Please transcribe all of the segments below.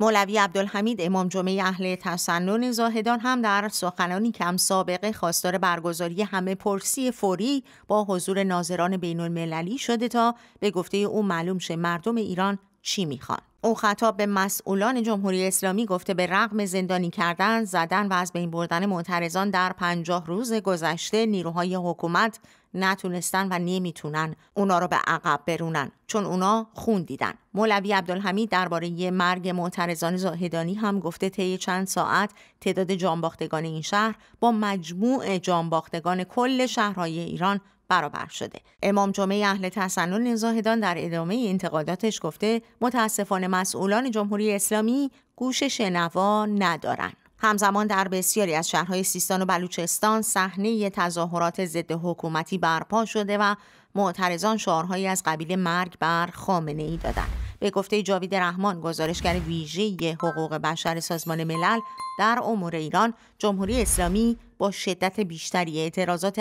مولوی عبدالحمید امام جمعه اهل تسنن زاهدان هم در سخنانی کم سابقه خواستار برگزاری همه پرسی فوری با حضور ناظران بین المللی شده تا به گفته او معلوم شه مردم ایران چی میخوان. او خطاب به مسئولان جمهوری اسلامی گفته به رغم زندانی کردن، زدن و از بین بردن معترضان در پنجاه روز گذشته نیروهای حکومت نتونستن و نمیتونن اونا رو به عقب برونن چون اونا خون دیدن مولوی عبدالحمید درباره مرگ معترضان زاهدانی هم گفته طی چند ساعت تعداد جانباختگان این شهر با مجموع جانباختگان کل شهرهای ایران برابر شده امام جمعه اهل تسنن زاهدان در ادامه انتقاداتش گفته متاسفانه مسئولان جمهوری اسلامی گوش شنوا ندارن همزمان در بسیاری از شهرهای سیستان و بلوچستان صحنه تظاهرات ضد حکومتی برپا شده و معترضان شعارهایی از قبیل مرگ بر خامنه ای دادند به گفته جاوید رحمان گزارشگر ویژه حقوق بشر سازمان ملل در امور ایران جمهوری اسلامی با شدت بیشتری اعتراضات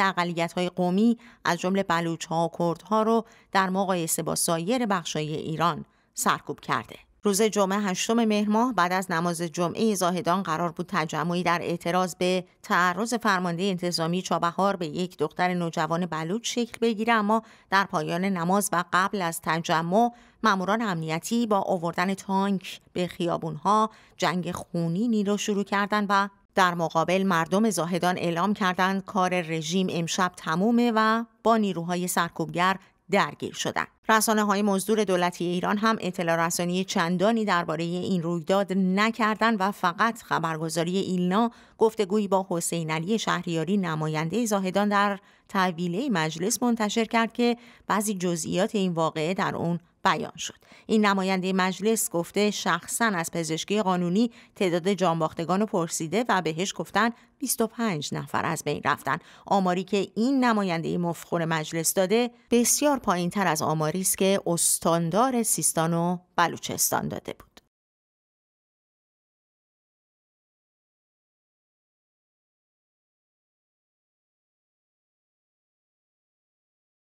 های قومی از جمله ها و ها رو در مقایسه با سایر بخش‌های ایران سرکوب کرده. روز جمعه هشتم مهر ماه بعد از نماز جمعه زاهدان قرار بود تجمعی در اعتراض به تعرض فرمانده انتظامی چابهار به یک دختر نوجوان بلوچ شکل بگیره اما در پایان نماز و قبل از تجمع ماموران امنیتی با آوردن تانک به خیابونها جنگ خونینی را شروع کردند و در مقابل مردم زاهدان اعلام کردند کار رژیم امشب تمومه و با نیروهای سرکوبگر درگیر شدند. رسانه های مزدور دولتی ایران هم اطلاع رسانی چندانی درباره این رویداد نکردند و فقط خبرگزاری ایلنا گفتگویی با حسین علی شهریاری نماینده زاهدان در تحویله مجلس منتشر کرد که بعضی جزئیات این واقعه در اون بیان شد این نماینده مجلس گفته شخصا از پزشکی قانونی تعداد جانباختگان رو پرسیده و بهش گفتن 25 نفر از بین رفتن آماری که این نماینده مفخور مجلس داده بسیار پایین تر از آماری است که استاندار سیستان و بلوچستان داده بود